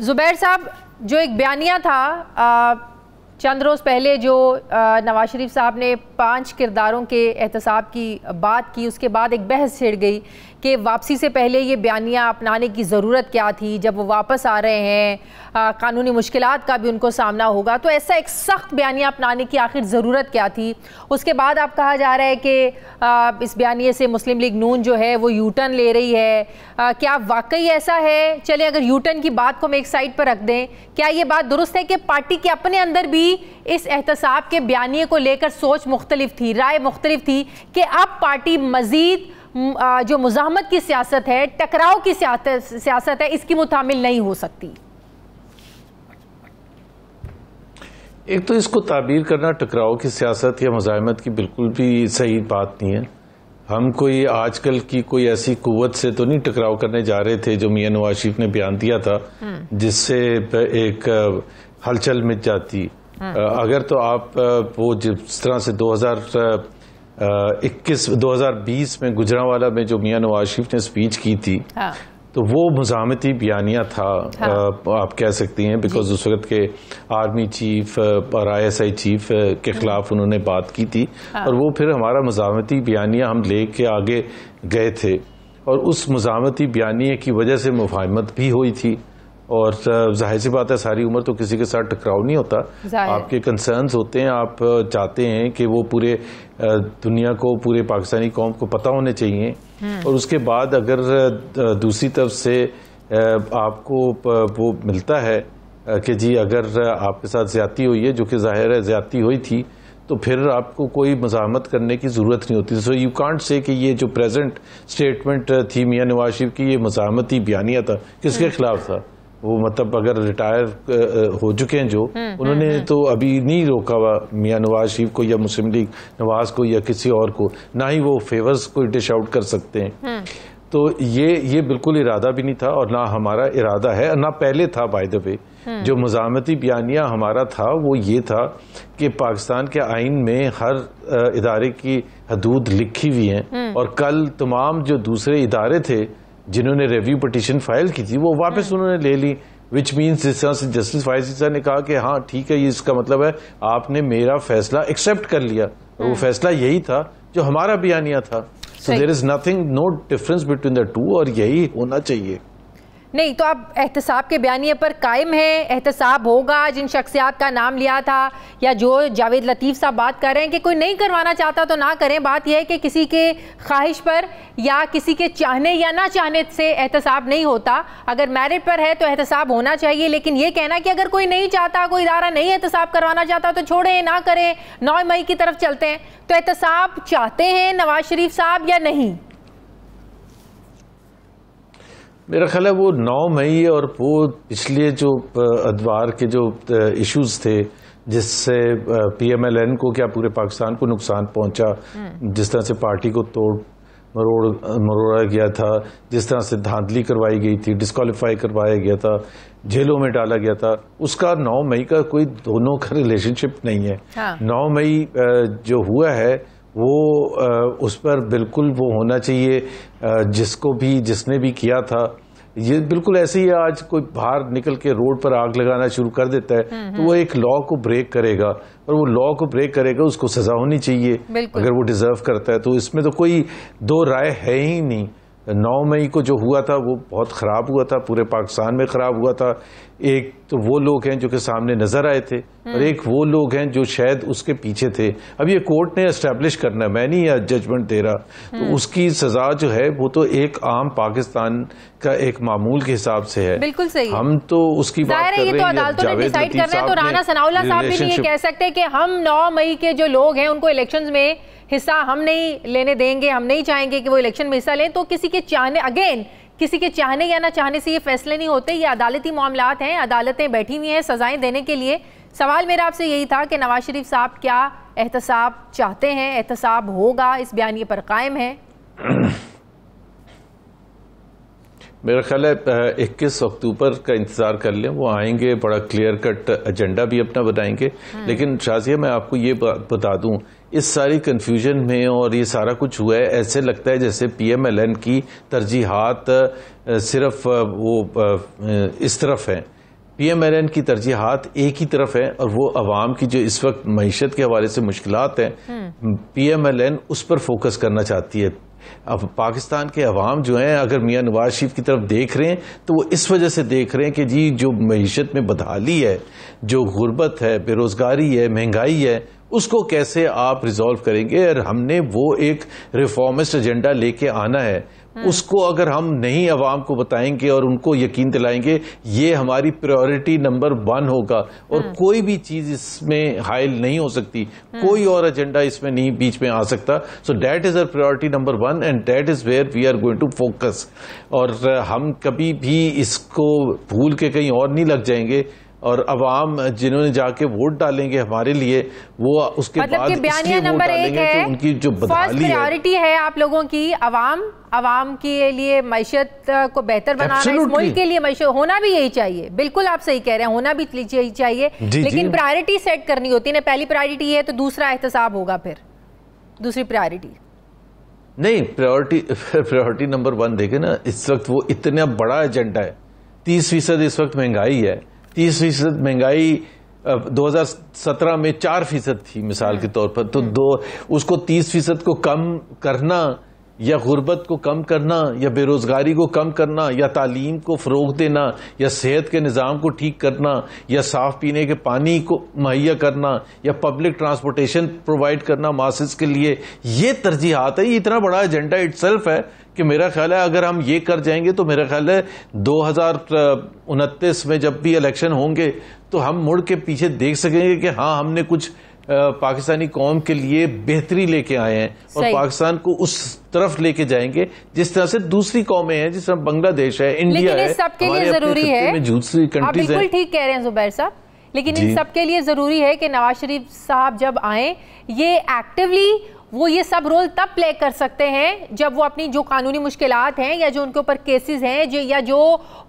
ज़ुबैर साहब जो एक बयानिया था चंद रोज़ पहले जो नवाज शरीफ साहब ने पांच किरदारों के एहतसाब की बात की उसके बाद एक बहस छिड़ गई कि वापसी से पहले ये बयानियाँ अपनाने की ज़रूरत क्या थी जब वो वापस आ रहे हैं आ, कानूनी मुश्किल का भी उनको सामना होगा तो ऐसा एक सख्त बयानिया अपनाने की आखिर ज़रूरत क्या थी उसके बाद आप कहा जा रहा है कि इस बयानी से मुस्लिम लीग नून जो है वो यूटर्न ले रही है आ, क्या वाकई ऐसा है चले अगर यूटर्न की बात को हम एक साइड पर रख दें क्या ये बात दुरुस्त है कि पार्टी के अपने अंदर भी इस एहतसाब के बयानी को लेकर सोच मुख्तलिफ थी राय मुख्तलिफ थी कि अब पार्टी मज़ीद जो मुजामत की सियासत है टकराव की सियासत है इसकी मुतामिल नहीं हो सकती एक तो इसको ताबीर करना टकराव की सियासत या मुजामत की बिल्कुल भी सही बात नहीं है हम कोई आजकल की कोई ऐसी कुवत से तो नहीं टकराव करने जा रहे थे जो मियाँ नवाज शरीफ ने बयान दिया था हम्म। जिससे एक हलचल मिट जाती हम्म। अगर तो आप वो जिस तरह से इक्कीस दो हज़ार बीस में गुजरावाला में जो मियाँ नवाज शरीफ ने स्पीच की थी हाँ। तो वो मजामती बयानिया था हाँ। आप कह सकती हैं बिकॉज उस वक्त के आर्मी चीफ और आईएसआई चीफ के हाँ। खिलाफ उन्होंने बात की थी हाँ। और वो फिर हमारा मजामती बयानिया हम ले के आगे गए थे और उस मजामती बयानिया की वजह से मुफाहमत भी हुई थी और जाहिर सी बात है सारी उम्र तो किसी के साथ टकराव नहीं होता आपके कंसर्न्स होते हैं आप चाहते हैं कि वो पूरे दुनिया को पूरे पाकिस्तानी कौम को पता होने चाहिए हम्म। और उसके बाद अगर दूसरी तरफ से आपको वो मिलता है कि जी अगर आपके साथ ज्यादा हुई है जो कि जाहिर है ज्यादा हुई थी तो फिर आपको कोई मजामत करने की ज़रूरत नहीं होती सो यू कांट से कि ये जो प्रेजेंट स्टेटमेंट थी मियाँ नवाज शरीफ की ये मजामती बयानिया था किसके हम्म। खिलाफ था वो मतलब अगर रिटायर हो चुके हैं जो हम्म, हम्म, उन्होंने हम्म। तो अभी नहीं रोका हुआ मियाँ नवाज शरीफ को या मुस्लिम लीग नवाज को या किसी और को ना ही वो फेवर्स को डिश आउट कर सकते हैं तो ये ये बिल्कुल इरादा भी नहीं था और ना हमारा इरादा है ना पहले था बाय द वे जो मजामती बयानिया हमारा था वो ये था कि पाकिस्तान के आइन में हर इदारे की हदूद लिखी हुई हैं और कल तमाम जो दूसरे इदारे थे जिन्होंने रेव्यू पटिशन फाइल की थी वो वापस हाँ। उन्होंने ले ली विच मीन्स जिस तरह से जस्टिस फायसी साहब ने कहा कि हाँ ठीक है ये इसका मतलब है आपने मेरा फैसला एक्सेप्ट कर लिया और तो वो हाँ। फैसला यही था जो हमारा बयानिया था so there is nothing no difference between the two और यही होना चाहिए नहीं तो आप एहतसाब के बयानी पर कायम है एहतसाब होगा जिन शख्सियात का नाम लिया था या जो जावेद लतीफ़ साहब बात कर रहे हैं कि कोई नहीं करवाना चाहता तो ना करें बात यह है कि किसी के ख्वाहिश पर या किसी के चाहने या ना चाहने से एहतसाब नहीं होता अगर मेरिट पर है तो एहतसाब होना चाहिए लेकिन ये कहना कि अगर कोई नहीं चाहता कोई इदारा नहीं एहतसाब करवाना चाहता तो छोड़ें ना करें नौ मई की तरफ चलते हैं तो एहतसाब चाहते हैं नवाज शरीफ साहब या नहीं मेरा ख्याल है वो नौ मई और वो पिछले जो अदवार के जो इश्यूज थे जिससे पीएमएलएन को क्या पूरे पाकिस्तान को नुकसान पहुंचा हम्म। जिस तरह से पार्टी को तोड़ मरोड़ मरोड़ा गया था जिस तरह से धांधली करवाई गई थी डिस्कालीफाई करवाया गया था जेलों में डाला गया था उसका 9 मई का कोई दोनों का रिलेशनशिप नहीं है हाँ। 9 मई जो हुआ है वो उस पर बिल्कुल वो होना चाहिए जिसको भी जिसने भी किया था ये बिल्कुल ऐसे ही आज कोई बाहर निकल के रोड पर आग लगाना शुरू कर देता है हम्म, तो वो हम्म। एक लॉ को ब्रेक करेगा और वो लॉ को ब्रेक करेगा उसको सजा होनी चाहिए अगर वो डिजर्व करता है तो इसमें तो कोई दो राय है ही नहीं नौ मई को जो हुआ था वो बहुत ख़राब हुआ था पूरे पाकिस्तान में ख़राब हुआ था एक तो वो लोग हैं जो कि सामने नज़र आए थे और हम्म। एक वो लोग हैं जो शायद उसके पीछे थे अब ये कोर्ट ने इस्टेब्लिश करना है मैं नहीं यह जजमेंट दे रहा तो हम्म। उसकी सज़ा जो है वो तो एक आम पाकिस्तान का एक मामूल के हिसाब से है बिल्कुल सही हम तो उसकी बात कर तो रहे हैं तो साहब भी कह सकते हैं कि हम नौ मई के जो लोग हैं उनको इलेक्शन में हिस्सा हम नहीं लेने देंगे हम नहीं चाहेंगे कि वो इलेक्शन में हिस्सा लें तो किसी के चाहने अगेन किसी के चाहने या ना चाहने से ये फैसले नहीं होते ये अदालती मामला हैं अदालतें बैठी हुई हैं सजाएं देने के लिए सवाल मेरा आपसे यही था कि नवाज शरीफ साहब क्या एहतसाब चाहते हैं एहतसाब होगा इस बयानी पर कायम है मेरा ख्याल है इक्कीस अक्टूबर का इंतज़ार कर लें वो आएंगे बड़ा क्लियर कट एजेंडा भी अपना बताएंगे हम्म। लेकिन शाजिया मैं आपको ये बता दूं इस सारी कन्फ्यूजन में और ये सारा कुछ हुआ है ऐसे लगता है जैसे पीएमएलएन की तरजीहत सिर्फ वो इस तरफ हैं पी एम एल एन की तरजीहत एक ही तरफ है और वो अवाम की जो इस वक्त मीशत के हवाले से मुश्किल है पी एम हम्म। एल एन उस पर फोकस करना चाहती है अब पाकिस्तान के अवाम जो है अगर मियाँ नवाज शरीफ की तरफ देख रहे हैं तो वो इस वजह से देख रहे हैं कि जी जो मीशत में बदहाली है जो गुर्बत है बेरोज़गारी है महंगाई है उसको कैसे आप रिजोल्व करेंगे और हमने वो एक रिफॉर्मिस्ट एजेंडा लेके आना है हाँ। उसको अगर हम नहीं अवाम को बताएंगे और उनको यकीन दिलाएंगे ये हमारी प्रायोरिटी नंबर वन होगा और हाँ। कोई भी चीज इसमें हायल नहीं हो सकती हाँ। कोई और एजेंडा इसमें नहीं बीच में आ सकता so that is our priority number one and that is where we are going to focus और हम कभी भी इसको भूल के कहीं और नहीं लग जाएंगे और अवाम जिन्होंने जाके वोट डालेंगे हमारे लिए वो उसके मतलब बाद बयानिया नंबर एक है उनकी जो प्रायोरिटी है आप लोगों की अवाम अवाम के लिए मैशत को बेहतर बनाना मुल्क के लिए मैशत होना भी यही चाहिए बिल्कुल आप सही कह रहे हैं होना भी यही चाहिए जी, लेकिन प्रायोरिटी सेट करनी होती है ना पहली प्रायोरिटी है तो दूसरा एहतसाब होगा फिर दूसरी प्रायोरिटी नहीं प्रायोरिटी प्रायोरिटी नंबर वन देखे ना इस वक्त वो इतना बड़ा एजेंडा है तीस फीसद इस वक्त महंगाई है तीस फीसद महंगाई 2017 में चार फीसद थी मिसाल के हम्म। तौर पर तो हम्म। दो उसको तीस फीसद को कम करना या गुर्बत को कम करना या बेरोज़गारी को कम करना या तालीम को फ़रोग देना या सेहत के निज़ाम को ठीक करना या साफ़ पीने के पानी को मुहैया करना या पब्लिक ट्रांसपोर्टेशन प्रोवाइड करना मासिस के लिए ये तरजीहत है ये इतना बड़ा एजेंडा सेल्फ है कि मेरा ख्याल है अगर हम ये कर जाएंगे तो मेरा ख्याल है दो में जब भी इलेक्शन होंगे तो हम मुड़ के पीछे देख सकेंगे कि हाँ हमने कुछ पाकिस्तानी कौम के लिए बेहतरी लेके आए हैं और पाकिस्तान को उस तरफ लेके जाएंगे जिस तरह से दूसरी कौमें हैं जिस तरह बांग्लादेश है इंडिया है सबके लिए जरूरी है दूसरी कंट्रीज हाँ, बिल्कुल ठीक कह रहे हैं जुबैर साहब लेकिन इन सबके लिए जरूरी है कि नवाज शरीफ साहब जब आए ये एक्टिवली वो ये सब रोल तब प्ले कर सकते हैं जब वो अपनी जो कानूनी मुश्किल हैं या जो उनके ऊपर केसेस हैं जो या जो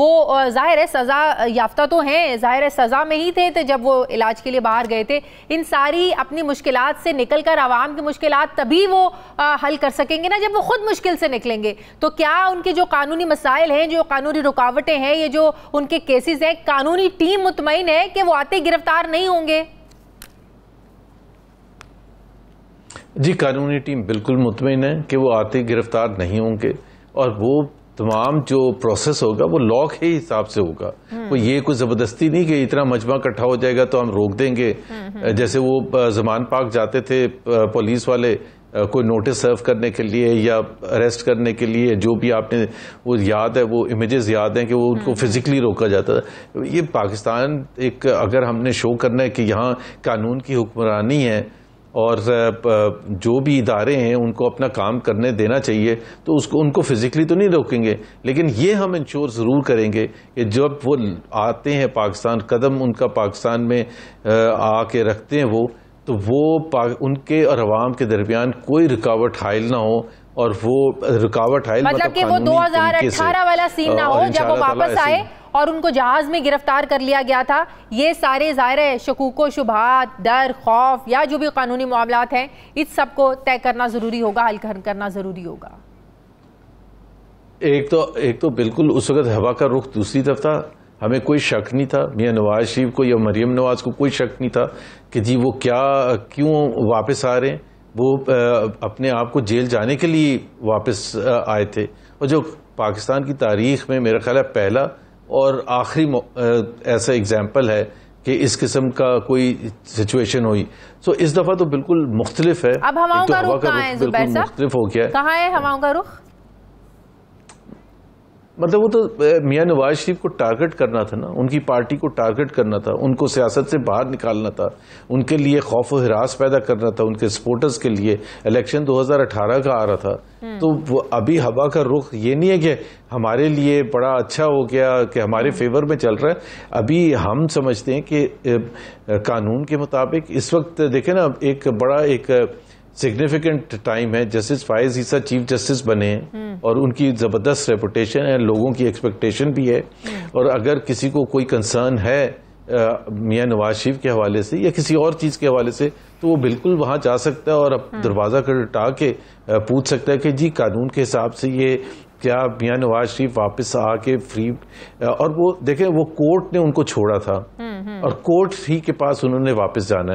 वो ज़ाहिर है सज़ा याफ्ता तो हैं ज़ाहिर है सज़ा में ही थे तो जब वो इलाज के लिए बाहर गए थे इन सारी अपनी मुश्किल से निकल कर आवाम की मुश्किल तभी वो आ, हल कर सकेंगे ना जब वो ख़ुद मुश्किल से निकलेंगे तो क्या उनके जो कानूनी मसाइल हैं जो कानूनी रुकावटें हैं ये जो उनके केसेज़ हैं कानूनी टीम मुतमिन है कि वो आते गिरफ्तार नहीं होंगे जी कानूनी टीम बिल्कुल मुतमिन है कि वो आते गिरफ्तार नहीं होंगे और वो तमाम जो प्रोसेस होगा वो लॉ के हिसाब से होगा हम्म। वो ये कोई जबरदस्ती नहीं कि इतना मजमा इकट्ठा हो जाएगा तो हम रोक देंगे हम्म, हम्म। जैसे वो जमान पाक जाते थे पुलिस वाले कोई नोटिस सर्व करने के लिए या अरेस्ट करने के लिए जो भी आपने वो याद है वो इमेजेस याद हैं कि वो उनको फिजिकली रोका जाता था ये पाकिस्तान एक अगर हमने शो करना है कि यहाँ कानून की हुक्मरानी है और जो भी इदारे हैं उनको अपना काम करने देना चाहिए तो उसको उनको फिज़िकली तो नहीं रोकेंगे लेकिन ये हम इंश्योर ज़रूर करेंगे कि जब वो आते हैं पाकिस्तान कदम उनका पाकिस्तान में आके रखते हैं वो तो वो उनके और अवाम के दरमियान कोई रुकावट हायल ना हो और वो रुकावट हायल मतलब, मतलब कि वो 2018 वाला सीन ना हो जब वो वापस आए और उनको जहाज़ में गिरफ्तार कर लिया गया था ये सारे ज़ाहिर शकूक शुभात डर खौफ या जो भी कानूनी मामला हैं इस सब को तय करना ज़रूरी होगा हल करना ज़रूरी होगा एक तो एक तो बिल्कुल उस वक्त हवा का रुख दूसरी तरफ था हमें कोई शक नहीं था मियाँ नवाज शरीफ को या मरियम नवाज को कोई शक नहीं था कि जी वो क्या क्यों वापस आ रहे हैं वो अपने आप को जेल जाने के लिए वापस आए थे और जो पाकिस्तान की तारीख में मेरा ख्याल है पहला और आखिरी ऐसा एग्ज़ाम्पल है कि इस किस्म का कोई सिचुएशन हुई सो इस दफा तो बिल्कुल मुख्तलिफ है अब हवाओं तो का रुख कहाँ है जुबैर साहब मुख्तलिफ हो गया कहाँ है हवाओं का रुख मतलब वो तो मियाँ नवाज शरीफ को टारगेट करना था ना उनकी पार्टी को टारगेट करना था उनको सियासत से बाहर निकालना था उनके लिए खौफ और हरास पैदा करना था उनके सपोर्टर्स के लिए इलेक्शन 2018 का आ रहा था हम्म। तो वो अभी हवा का रुख ये नहीं है कि हमारे लिए बड़ा अच्छा हो गया कि हमारे फेवर हम्म। में चल रहा है अभी हम समझते हैं कि कानून के मुताबिक इस वक्त देखें ना एक बड़ा एक सिग्निफिकेंट टाइम है justice Faez Isa chief justice बने हैं हम्म। और उनकी ज़बरदस्त रेपुटेशन है लोगों की एक्सपेक्टेशन भी है हम्म। और अगर किसी को कोई कंसर्न है मियाँ नवाज शरीफ के हवाले से या किसी और चीज़ के हवाले से तो वो बिल्कुल वहां जा सकता है और हम्म। दरवाज़ा उठा के पूछ सकता है कि जी कानून के हिसाब से ये क्या मियाँ नवाज शरीफ वापस आके फ्री और वो देखें वो कोर्ट ने उनको छोड़ा था और कोर्ट ही के पास उन्होंने वापस जाना है